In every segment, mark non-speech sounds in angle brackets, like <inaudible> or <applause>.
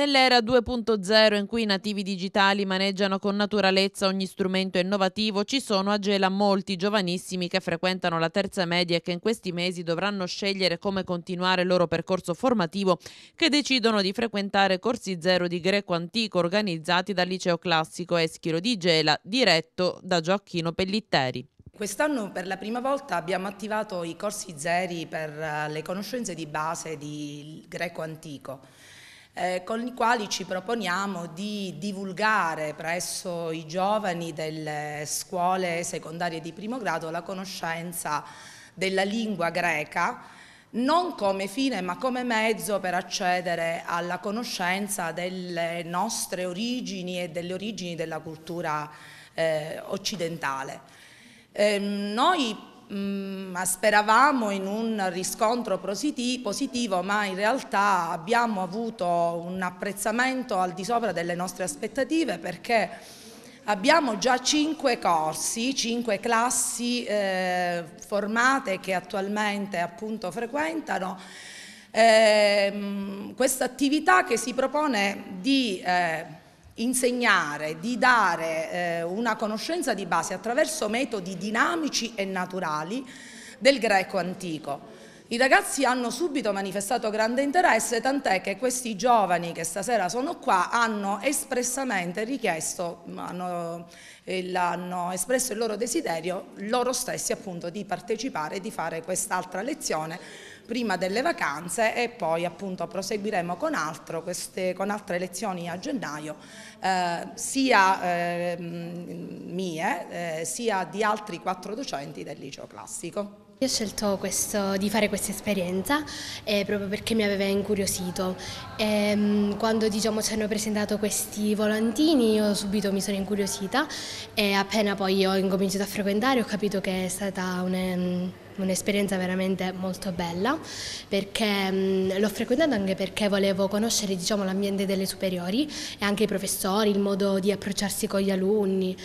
Nell'era 2.0 in cui i nativi digitali maneggiano con naturalezza ogni strumento innovativo, ci sono a Gela molti giovanissimi che frequentano la terza media e che in questi mesi dovranno scegliere come continuare il loro percorso formativo, che decidono di frequentare corsi zero di greco antico organizzati dal liceo classico Eschiro di Gela, diretto da Gioacchino Pellitteri. Quest'anno per la prima volta abbiamo attivato i corsi zeri per eh, le conoscenze di base di greco antico eh, con i quali ci proponiamo di divulgare presso i giovani delle scuole secondarie di primo grado la conoscenza della lingua greca non come fine ma come mezzo per accedere alla conoscenza delle nostre origini e delle origini della cultura eh, occidentale. Eh, noi mh, mm, speravamo in un riscontro positivo, ma in realtà abbiamo avuto un apprezzamento al di sopra delle nostre aspettative perché abbiamo già cinque corsi, cinque classi eh, formate che attualmente appunto frequentano. Eh, questa attività che si propone di eh, insegnare, di dare eh, una conoscenza di base attraverso metodi dinamici e naturali del greco antico. I ragazzi hanno subito manifestato grande interesse, tant'è che questi giovani che stasera sono qua hanno espressamente richiesto, hanno, eh, hanno espresso il loro desiderio loro stessi appunto di partecipare e di fare quest'altra lezione prima delle vacanze e poi appunto proseguiremo con, altro, queste, con altre lezioni a gennaio, eh, sia eh, mie eh, sia di altri quattro docenti del liceo classico. Io ho scelto questo, di fare questa esperienza eh, proprio perché mi aveva incuriosito. E, ehm, quando diciamo, ci hanno presentato questi volantini io subito mi sono incuriosita e appena poi ho incominciato a frequentare ho capito che è stata mm, un'esperienza veramente molto bella perché mm, l'ho frequentata anche perché volevo conoscere diciamo, l'ambiente delle superiori e anche i professori, il modo di approcciarsi con gli alunni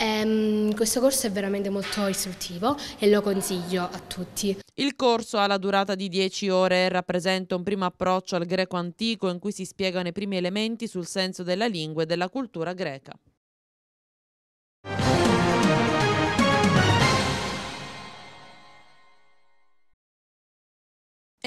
Ehm, questo corso è veramente molto istruttivo e lo consiglio a tutti. Il corso ha la durata di 10 ore e rappresenta un primo approccio al greco antico in cui si spiegano i primi elementi sul senso della lingua e della cultura greca.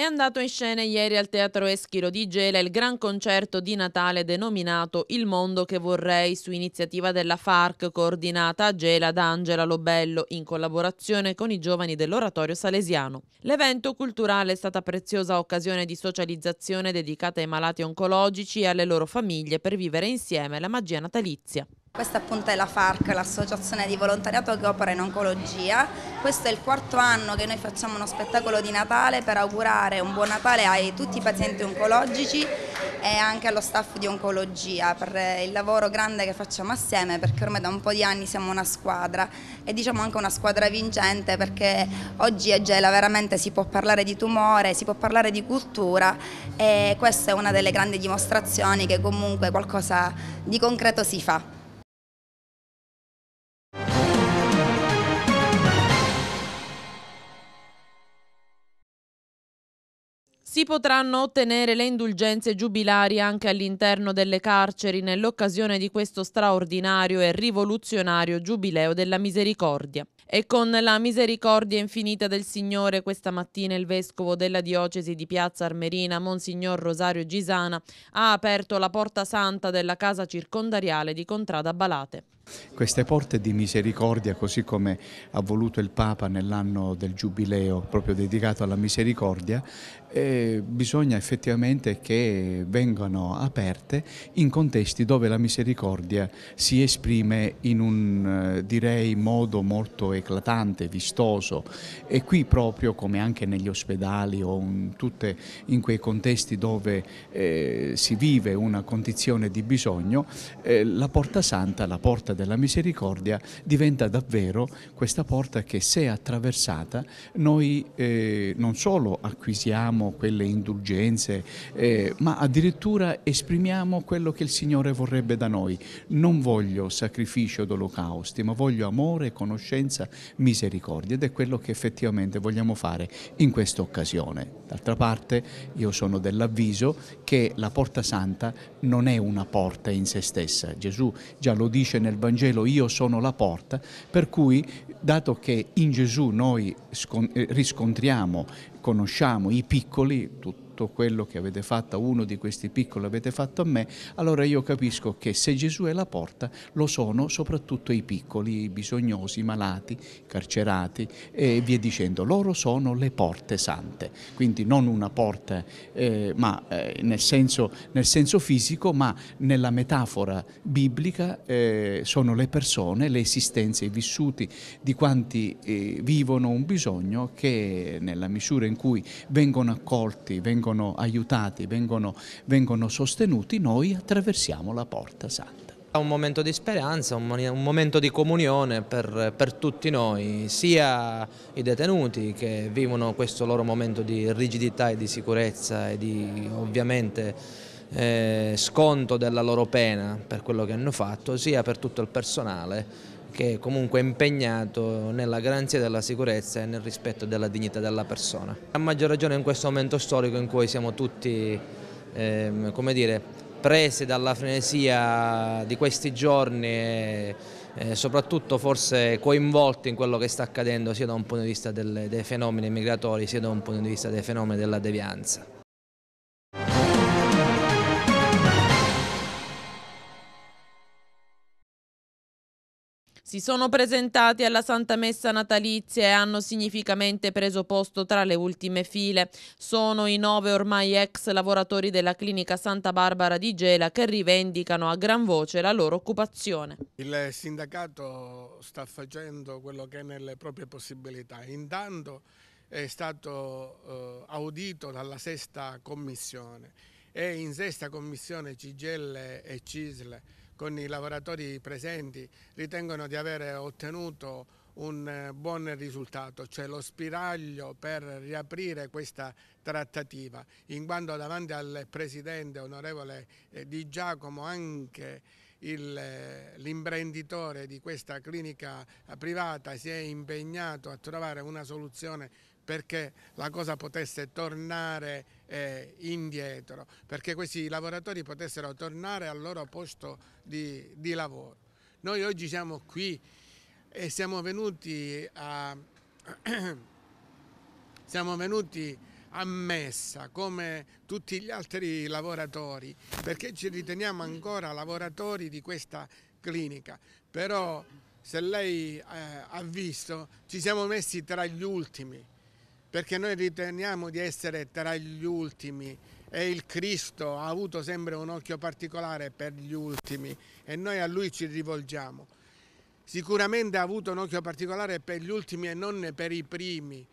È andato in scena ieri al Teatro Eschiro di Gela il gran concerto di Natale denominato Il mondo che vorrei su iniziativa della FARC coordinata a Gela da Angela Lobello in collaborazione con i giovani dell'oratorio salesiano. L'evento culturale è stata preziosa occasione di socializzazione dedicata ai malati oncologici e alle loro famiglie per vivere insieme la magia natalizia. Questa appunto è la FARC, l'associazione di volontariato che opera in oncologia. Questo è il quarto anno che noi facciamo uno spettacolo di Natale per augurare un buon Natale a tutti i pazienti oncologici e anche allo staff di oncologia per il lavoro grande che facciamo assieme perché ormai da un po' di anni siamo una squadra e diciamo anche una squadra vincente perché oggi a Gela veramente si può parlare di tumore, si può parlare di cultura e questa è una delle grandi dimostrazioni che comunque qualcosa di concreto si fa. Si potranno ottenere le indulgenze giubilari anche all'interno delle carceri nell'occasione di questo straordinario e rivoluzionario giubileo della misericordia. E con la misericordia infinita del Signore questa mattina il vescovo della diocesi di Piazza Armerina, Monsignor Rosario Gisana, ha aperto la porta santa della casa circondariale di Contrada Balate queste porte di misericordia, così come ha voluto il Papa nell'anno del Giubileo, proprio dedicato alla misericordia, eh, bisogna effettivamente che vengano aperte in contesti dove la misericordia si esprime in un, eh, direi, modo molto eclatante, vistoso. E qui proprio, come anche negli ospedali o in, tutte, in quei contesti dove eh, si vive una condizione di bisogno, eh, la porta santa, la porta del della misericordia diventa davvero questa porta che se attraversata noi eh, non solo acquisiamo quelle indulgenze, eh, ma addirittura esprimiamo quello che il Signore vorrebbe da noi. Non voglio sacrificio d'olocausti, ma voglio amore, conoscenza, misericordia ed è quello che effettivamente vogliamo fare in questa occasione. D'altra parte io sono dell'avviso che la porta santa non è una porta in se stessa. Gesù già lo dice nel Vangelo io sono la porta, per cui dato che in Gesù noi riscontriamo, conosciamo i piccoli, tutto tutto quello che avete fatto a uno di questi piccoli avete fatto a me, allora io capisco che se Gesù è la porta lo sono soprattutto i piccoli, i bisognosi, i malati, i carcerati e via dicendo. Loro sono le porte sante, quindi non una porta eh, ma, eh, nel, senso, nel, senso, fisico, ma nella metafora biblica eh, sono le persone, le esistenze, i vissuti di quanti eh, vivono un bisogno che nella misura in cui vengono accolti, vengono vengono aiutati, vengono, vengono sostenuti, noi attraversiamo la porta santa. È un momento di speranza, un, momento di comunione per, per, tutti noi, sia i detenuti che vivono questo loro momento di rigidità e di sicurezza e di ovviamente eh, sconto della loro pena per quello che hanno fatto, sia per tutto il personale che è comunque impegnato nella garanzia della sicurezza e nel rispetto della dignità della persona. A maggior ragione in questo momento storico in cui siamo tutti ehm, come dire, presi dalla frenesia di questi giorni e eh, soprattutto forse coinvolti in quello che sta accadendo sia da un punto di vista delle, dei fenomeni migratori sia da un punto di vista dei fenomeni della devianza. si sono presentati alla Santa Messa natalizia e hanno significamente preso posto tra le ultime file. Sono i nove ormai ex lavoratori della clinica Santa Barbara di Gela che rivendicano a gran voce la loro occupazione. Il sindacato sta facendo quello che è nelle proprie possibilità. Intanto è stato eh, audito dalla sesta commissione e in sesta commissione Cigelle e Cisle con i lavoratori presenti ritengono di avere ottenuto un eh, buon risultato, cioè lo spiraglio per riaprire questa trattativa, in quanto davanti al Presidente onorevole eh, Di Giacomo anche eh, l'imprenditore di questa clinica privata si è impegnato a trovare una soluzione perché la cosa potesse tornare eh, indietro, perché questi lavoratori potessero tornare al loro posto di, di lavoro. Noi oggi siamo qui e siamo venuti a, <clears throat> siamo venuti a Messa come tutti gli altri lavoratori perché ci riteniamo ancora lavoratori di questa clinica, però se lei eh, ha visto ci siamo messi tra gli ultimi perché noi riteniamo di essere tra gli ultimi e il Cristo ha avuto sempre un occhio particolare per gli ultimi e noi a lui ci rivolgiamo. Sicuramente ha avuto un occhio particolare per gli ultimi e non per i primi.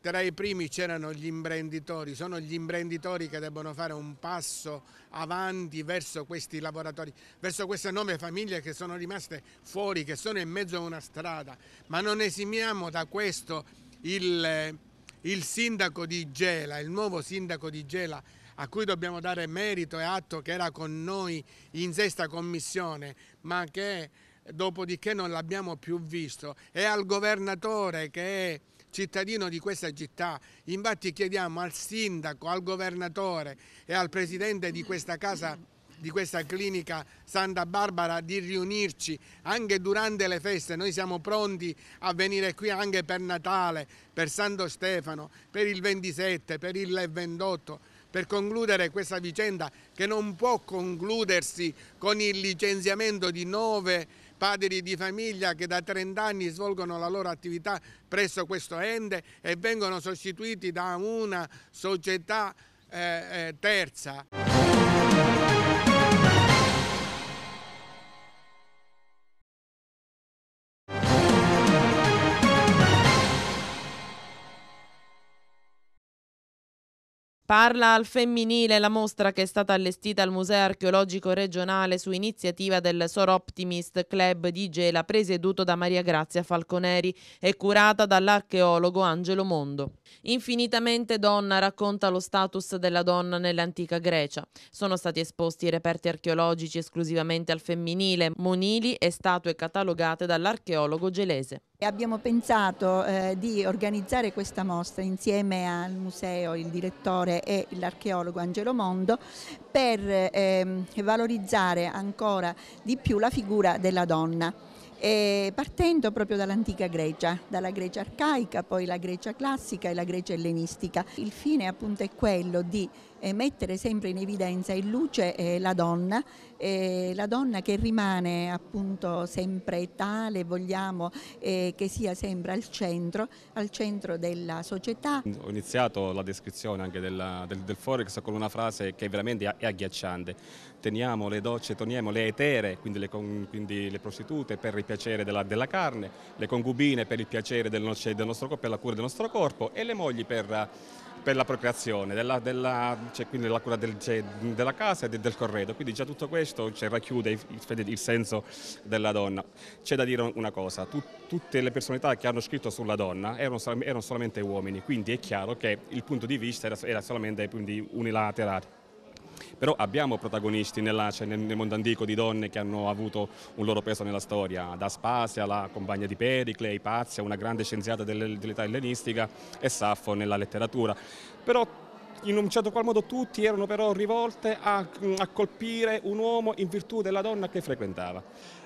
Tra i primi c'erano gli imprenditori, sono gli imprenditori che debbono fare un passo avanti verso questi lavoratori, verso queste nove famiglie che sono rimaste fuori, che sono in mezzo a una strada. Ma non esimiamo da questo il eh, il sindaco di Gela, il nuovo sindaco di Gela, a cui dobbiamo dare merito e atto che era con noi in sesta commissione, ma che dopodiché non l'abbiamo più visto, e al governatore che è cittadino di questa città. Infatti chiediamo al sindaco, al governatore e al presidente di questa casa di questa clinica Santa Barbara di riunirci anche durante le feste. Noi siamo pronti a venire qui anche per Natale, per Santo Stefano, per il 27, per il 28, per concludere questa vicenda che non può concludersi con il licenziamento di nove padri di famiglia che da 30 anni svolgono la loro attività presso questo ente e vengono sostituiti da una società eh, eh terza. Parla al femminile la mostra che è stata allestita al Museo archeologico regionale su iniziativa del Sor Optimist Club di Gela, presieduto da Maria Grazia Falconeri e curata dall'archeologo Angelo Mondo. Infinitamente donna racconta lo status della donna nell'antica Grecia. Sono stati esposti reperti archeologici esclusivamente al femminile, monili e statue catalogate dall'archeologo gelese. Abbiamo pensato eh, di organizzare questa mostra insieme al museo, il direttore e l'archeologo Angelo Mondo per eh, valorizzare ancora di più la figura della donna. E partendo proprio dall'antica Grecia, dalla Grecia arcaica, poi la Grecia classica e la Grecia ellenistica. Il fine appunto è quello di mettere sempre in evidenza in luce eh, la donna, eh, la donna che rimane appunto sempre tale, vogliamo eh, che sia sempre al centro, al centro della società. Ho iniziato la descrizione anche della, del, del Forex con una frase che veramente è agghiacciante. Teniamo le docce, teniamo le etere, quindi le, quindi le prostitute per il piacere della, della, carne, le concubine per il piacere del, del nostro per la cura del nostro corpo e le mogli per per la procreazione, della, della, cioè, quindi la cura del, cioè, della casa e del, del, corredo, quindi già tutto questo cioè, racchiude il, il, senso della donna. C'è da dire una cosa, tu, tutte le personalità che hanno scritto sulla donna erano, erano, solamente uomini, quindi è chiaro che il punto di vista era, era solamente unilaterale però abbiamo protagonisti nell'ACE, nel, nel antico di donne che hanno avuto un loro peso nella storia, da Spasia, la compagna di Pericle, Ipazia, una grande scienziata dell'età ellenistica e Saffo nella letteratura. Però in un certo qual modo tutti erano però rivolte a, a colpire un uomo in virtù della donna che frequentava.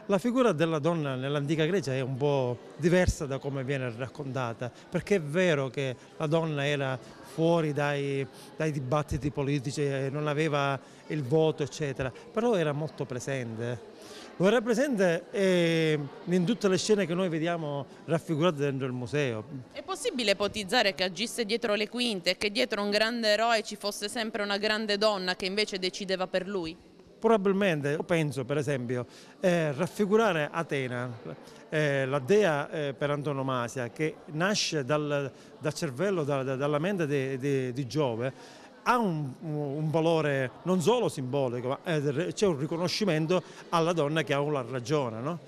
La figura della donna nell'antica Grecia è un po' diversa da come viene raccontata, perché è vero che la donna era fuori dai, dai dibattiti politici, non aveva il voto, eccetera, però era molto presente. Lo era presente ehm, in tutte le scene che noi vediamo raffigurate dentro il museo. È possibile ipotizzare che agisse dietro le quinte e che dietro un grande eroe ci fosse sempre una grande donna che invece decideva per lui? Probabilmente, io penso per esempio, eh, raffigurare Atena, eh, la dea eh, per antonomasia che nasce dal, dal cervello, da, da, dalla mente di Giove, ha un, un, valore non solo simbolico, ma eh, c'è un riconoscimento alla donna che ha una ragione. No?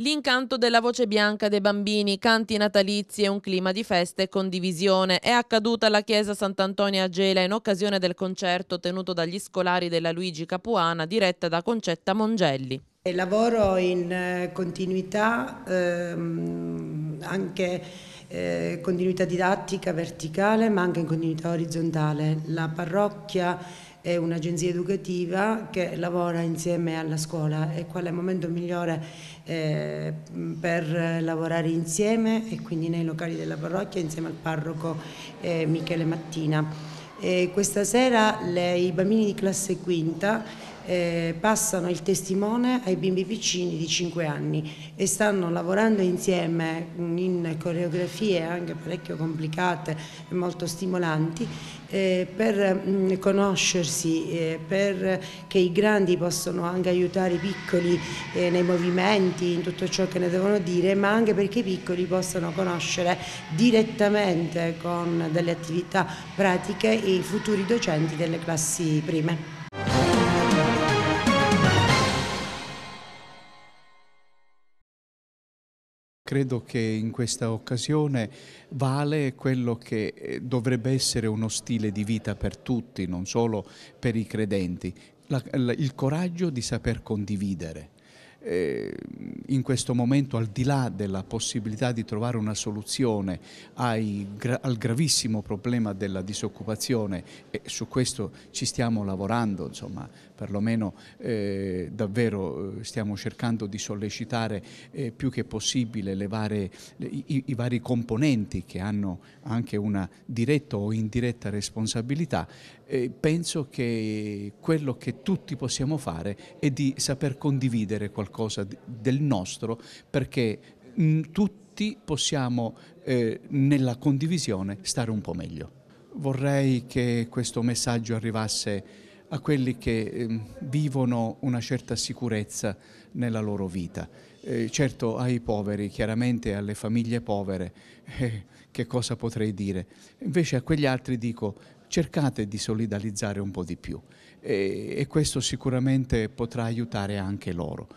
L'incanto della voce bianca dei bambini, canti natalizi e un clima di festa e condivisione è accaduta alla chiesa Sant'Antonio a Gela in occasione del concerto tenuto dagli scolari della Luigi Capuana diretta da Concetta Mongelli. Lavoro in eh, continuità, ehm, anche eh, continuità didattica verticale ma anche in continuità orizzontale. La parrocchia è un'agenzia educativa che lavora insieme alla scuola e qual è il momento migliore eh, per lavorare insieme e quindi nei locali della parrocchia insieme al parroco eh, Michele Mattina. E questa sera le, i bambini di classe quinta eh, passano il testimone ai bimbi piccini di 5 anni e stanno lavorando insieme mm, in coreografie anche parecchio complicate e molto stimolanti eh, per mh, mm, conoscersi, eh, perché i grandi possono anche aiutare i piccoli eh, nei movimenti, in tutto ciò che ne devono dire, ma anche perché i piccoli possano conoscere direttamente con delle attività pratiche i futuri docenti delle classi prime. Credo che in questa occasione vale quello che eh, dovrebbe essere uno stile di vita per tutti, non solo per i credenti, la, la, il coraggio di saper condividere. Eh, in questo momento, al di là della possibilità di trovare una soluzione ai, gra, al gravissimo problema della disoccupazione, e su questo ci stiamo lavorando, insomma, perlomeno eh, davvero eh, stiamo cercando di sollecitare eh, più che possibile varie, i, i, vari componenti che hanno anche una diretta o indiretta responsabilità, eh, penso che quello che tutti possiamo fare è di saper condividere qualcosa del nostro perché mh, mm, tutti possiamo eh, nella condivisione stare un po' meglio. Vorrei che questo messaggio arrivasse a quelli che eh, vivono una certa sicurezza nella loro vita. Eh, certo ai poveri, chiaramente alle famiglie povere, <laughs> eh, che cosa potrei dire? Invece a quegli altri dico cercate di solidarizzare un po' di più e, e questo sicuramente potrà aiutare anche loro.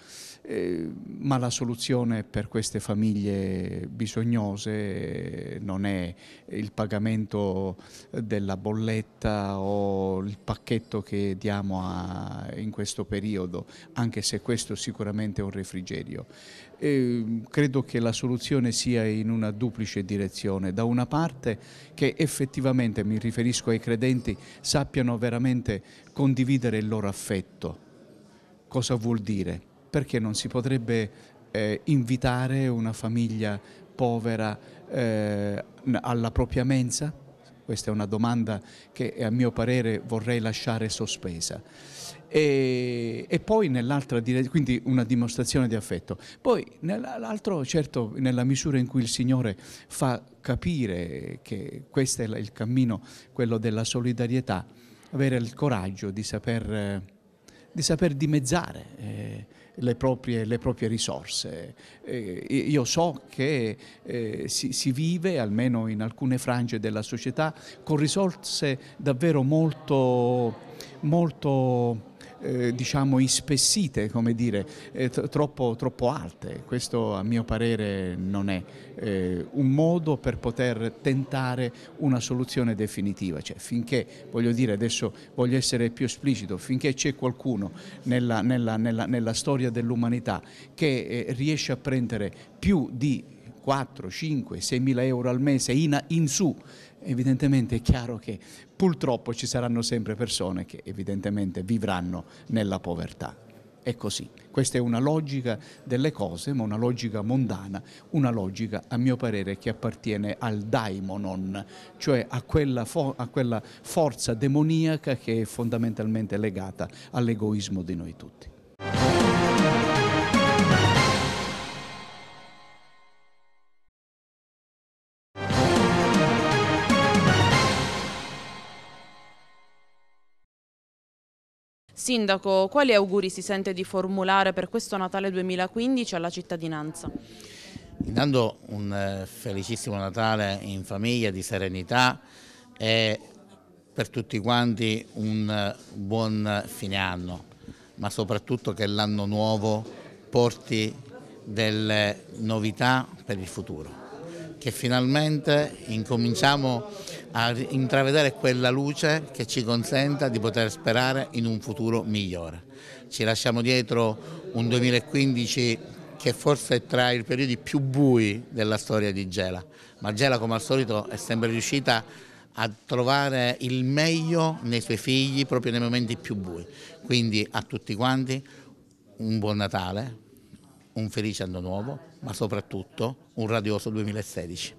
Eh, ma la soluzione per queste famiglie bisognose non è il pagamento della bolletta o il pacchetto che diamo a, in questo periodo, anche se questo sicuramente è un refrigerio. Eh, credo che la soluzione sia in una duplice direzione, da una parte che effettivamente, mi riferisco ai credenti, sappiano veramente condividere il loro affetto. Cosa vuol dire? perché non si potrebbe eh, invitare una famiglia povera eh, alla propria mensa? Questa è una domanda che eh, a mio parere vorrei lasciare sospesa. E, e poi nell'altra direzione, quindi una dimostrazione di affetto. Poi nell'altro, certo, nella misura in cui il Signore fa capire che questo è il cammino, quello della solidarietà, avere il coraggio di saper, di saper dimezzare. Eh, le proprie, le proprie risorse. Eh, io so che eh, si, si, vive, almeno in alcune frange della società, con risorse davvero molto, molto eh, diciamo ispessite, come dire, eh, troppo, troppo, alte. Questo a mio parere non è eh, un modo per poter tentare una soluzione definitiva. Cioè, finché, voglio dire, adesso voglio essere più esplicito, finché c'è qualcuno nella, nella, nella, nella storia dell'umanità che eh, riesce a prendere più di 4, 5, 6 mila euro al mese in, in su evidentemente è chiaro che purtroppo ci saranno sempre persone che evidentemente vivranno nella povertà. È così, questa è una logica delle cose, ma una logica mondana, una logica a mio parere che appartiene al daimonon, cioè a quella, a quella forza demoniaca che è fondamentalmente legata all'egoismo di noi tutti. Sindaco, quali auguri si sente di formulare per questo Natale 2015 alla cittadinanza? Intanto un eh, felicissimo Natale in famiglia, di serenità e per tutti quanti un eh, buon fine anno, ma soprattutto che l'anno nuovo porti delle novità per il futuro, che finalmente incominciamo a intravedere quella luce che ci consenta di poter sperare in un futuro migliore. Ci lasciamo dietro un 2015 che forse è tra i periodi più bui della storia di Gela, ma Gela come al solito è sempre riuscita a trovare il meglio nei suoi figli proprio nei momenti più bui. Quindi a tutti quanti un buon Natale, un felice anno nuovo, ma soprattutto un radioso 2016.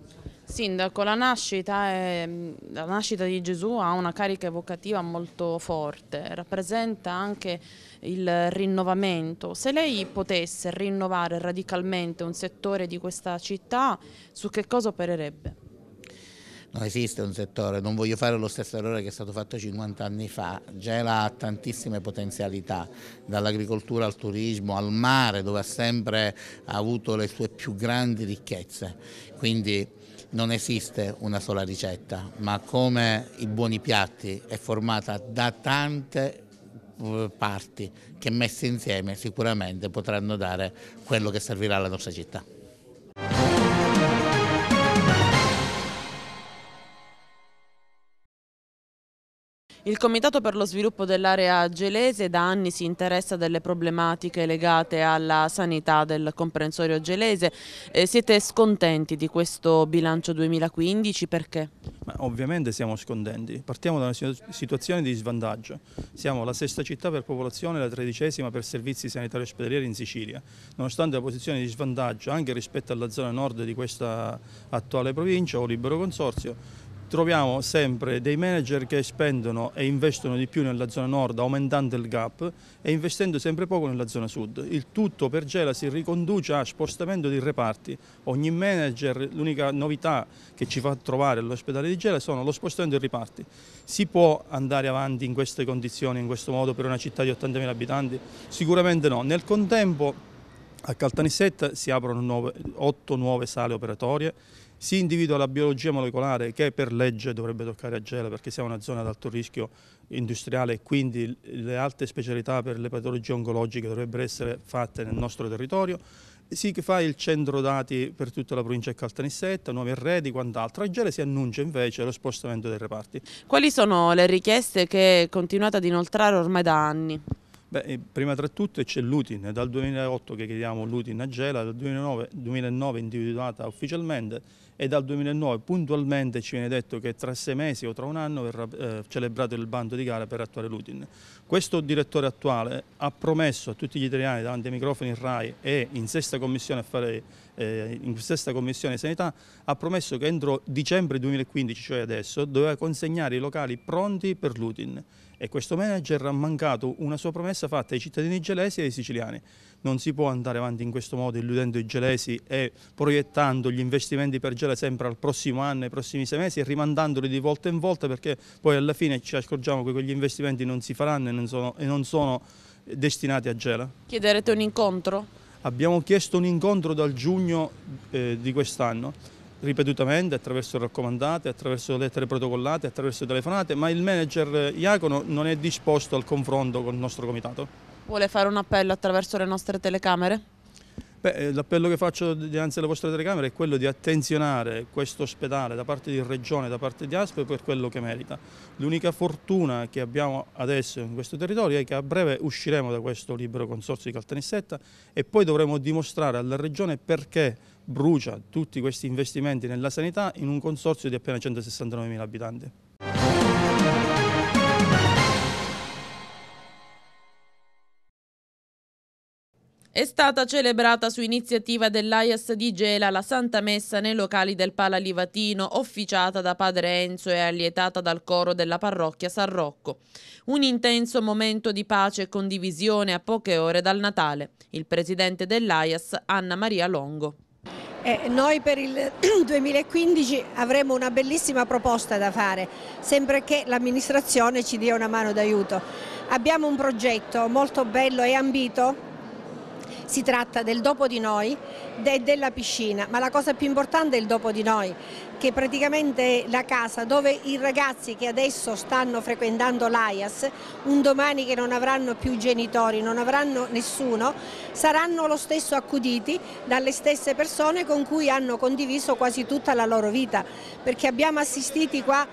Sindaco, la nascita, è, mm, la nascita, di Gesù ha una carica evocativa molto forte, rappresenta anche il rinnovamento. Se lei potesse rinnovare radicalmente un settore di questa città, su che cosa opererebbe? Non esiste un settore, non voglio fare lo stesso errore che è stato fatto 50 anni fa, Gela ha tantissime potenzialità, dall'agricoltura al turismo, al mare dove ha sempre avuto le sue più grandi ricchezze, quindi non esiste una sola ricetta, ma come i buoni piatti è formata da tante eh, parti che messe insieme sicuramente potranno dare quello che servirà alla nostra città. Il Comitato per lo sviluppo dell'area gelese da anni si interessa delle problematiche legate alla sanità del comprensorio gelese. Eh, siete scontenti di questo bilancio 2015 perché? Ma ovviamente siamo scontenti. Partiamo da una situazione di svantaggio. Siamo la sesta città per popolazione e la tredicesima per servizi sanitari ospedalieri in Sicilia. Nonostante la posizione di svantaggio anche rispetto alla zona nord di questa attuale provincia o libero consorzio, troviamo sempre dei manager che spendono e investono di più nella zona nord aumentando il gap e investendo sempre poco nella zona sud. Il tutto per Gela si riconduce a spostamento di reparti. Ogni manager, l'unica novità che ci fa trovare all'ospedale di Gela sono lo spostamento di reparti. Si può andare avanti in queste condizioni, in questo modo per una città di 80.000 abitanti? Sicuramente no. Nel contempo a Caltanissetta si aprono 8 nuove sale operatorie si individua la biologia molecolare che per legge dovrebbe toccare a Gela perché siamo una zona ad alto rischio industriale e quindi le alte specialità per le patologie oncologiche dovrebbero essere fatte nel nostro territorio. Si fa il centro dati per tutta la provincia di Caltanissetta, Nuovi Arredi, quant'altro. A Gela si annuncia invece lo spostamento dei reparti. Quali sono le richieste che continuate ad inoltrare ormai da anni? Beh, eh, prima tra tutte c'è l'UTIN, dal 2008 che chiediamo l'UTIN a Gela, dal 2009, 2009 individuata ufficialmente e dal 2009 puntualmente ci viene detto che tra sei mesi o tra un anno verrà eh, celebrato il bando di gara per attuare l'Udin. Questo direttore attuale ha promesso a tutti gli italiani davanti ai microfoni in RAI e in sesta commissione affari eh, in stessa Commissione Sanità, ha promesso che entro dicembre 2015, cioè adesso, doveva consegnare i locali pronti per l'Utin e questo manager ha mancato una sua promessa fatta ai cittadini gelesi e ai siciliani. Non si può andare avanti in questo modo illudendo i gelesi e proiettando gli investimenti per Gela sempre al prossimo anno, ai prossimi sei mesi e rimandandoli di volta in volta perché poi alla fine ci accorgiamo che quegli investimenti non si faranno e non sono, e non sono destinati a Gela. Chiederete un incontro? Abbiamo chiesto un incontro dal giugno eh, di quest'anno, ripetutamente attraverso raccomandate, attraverso lettere protocollate, attraverso telefonate, ma il manager eh, Iacono non è disposto al confronto con il nostro comitato. Vuole fare un appello attraverso le nostre telecamere? Eh, l'appello che faccio dinanzi alla vostra telecamera è quello di attenzionare questo ospedale da parte di Regione, da parte di ASP per quello che merita. L'unica fortuna che abbiamo adesso in questo territorio è che a breve usciremo da questo libero consorzio di Caltanissetta e poi dovremo dimostrare alla Regione perché brucia tutti questi investimenti nella sanità in un consorzio di appena 169.000 abitanti. È stata celebrata su iniziativa dell'AIAS di Gela la Santa Messa nei locali del Pala Livatino, officiata da Padre Enzo e allietata dal coro della parrocchia San Rocco. Un intenso momento di pace e condivisione a poche ore dal Natale. Il presidente dell'AIAS, Anna Maria Longo. Eh, noi per il 2015 <clears throat> avremo una bellissima proposta da fare, sempre che l'amministrazione ci dia una mano d'aiuto. Abbiamo un progetto molto bello e ambito si tratta del dopo di noi e della piscina, ma la cosa più importante è il dopo di noi, che praticamente è la casa dove i ragazzi che adesso stanno frequentando l'AIAS, un domani che non avranno più genitori, non avranno nessuno, saranno lo stesso accuditi dalle stesse persone con cui hanno condiviso quasi tutta la loro vita, perché abbiamo assistiti qua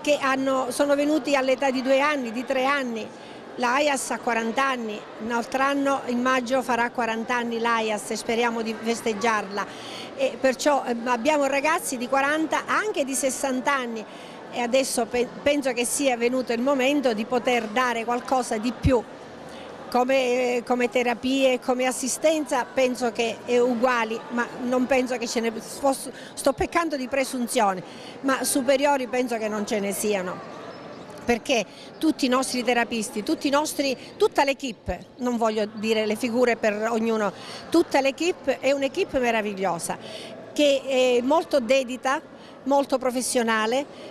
che hanno, sono venuti all'età di due anni, di tre anni, L'AIAS ha 40 anni, un altro anno in maggio farà 40 anni l'AIAS e speriamo di festeggiarla. E perciò ehm, abbiamo ragazzi di 40, anche di 60 anni e adesso penso che sia venuto il momento di poter dare qualcosa di più come, come terapie, come assistenza penso che è uguali, ma non penso che ce ne fosse, sto peccando di presunzione, ma superiori penso che non ce ne siano perché tutti i nostri terapisti, nostri, tutta l'equipe, non voglio dire le figure per ognuno, tutta l'equipe è un'equipe meravigliosa che è molto dedita, molto professionale,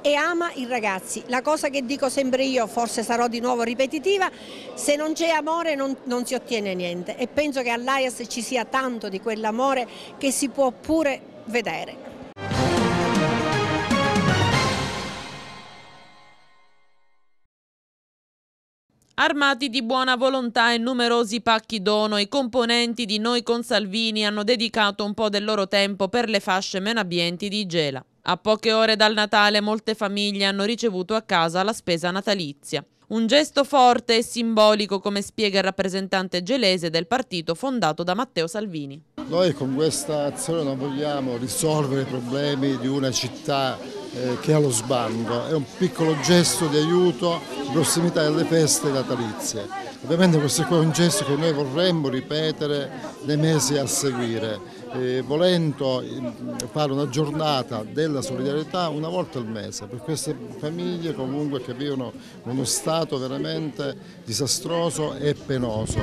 e ama i ragazzi. La cosa che dico sempre io, forse sarò di nuovo ripetitiva, se non c'è amore non, non, si ottiene niente e penso che all'AIAS ci sia tanto di quell'amore che si può pure vedere. Armati di buona volontà e numerosi pacchi dono, i componenti di Noi con Salvini hanno dedicato un po' del loro tempo per le fasce meno abbienti di Gela. A poche ore dal Natale molte famiglie hanno ricevuto a casa la spesa natalizia. Un gesto forte e simbolico, come spiega il rappresentante gelese del partito fondato da Matteo Salvini. Noi con questa azione non vogliamo risolvere i problemi di una città eh, che ha lo sbando, è un piccolo gesto di aiuto in prossimità delle feste natalizie. Ovviamente questo è un gesto che noi vorremmo ripetere nei mesi a seguire, eh, volendo fare una giornata della solidarietà una volta al mese per queste famiglie comunque che vivono in uno stato veramente disastroso e penoso.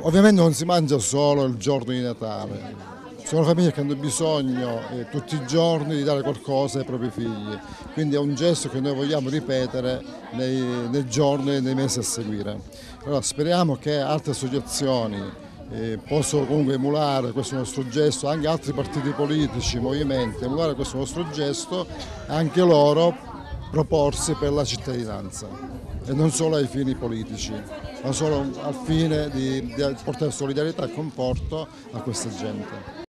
Ovviamente non si mangia solo il giorno di Natale, sono famiglie che hanno bisogno eh, tutti i giorni di dare qualcosa ai propri figli, quindi è un gesto che noi vogliamo ripetere nei, nei giorni e nei mesi a seguire. Allora, speriamo che altre associazioni eh, posso comunque emulare questo nostro gesto, anche altri partiti politici, movimenti, emulare questo nostro gesto e anche loro proporsi per la cittadinanza e non solo ai fini politici, ma solo al fine di, di portare solidarietà e conforto a questa gente.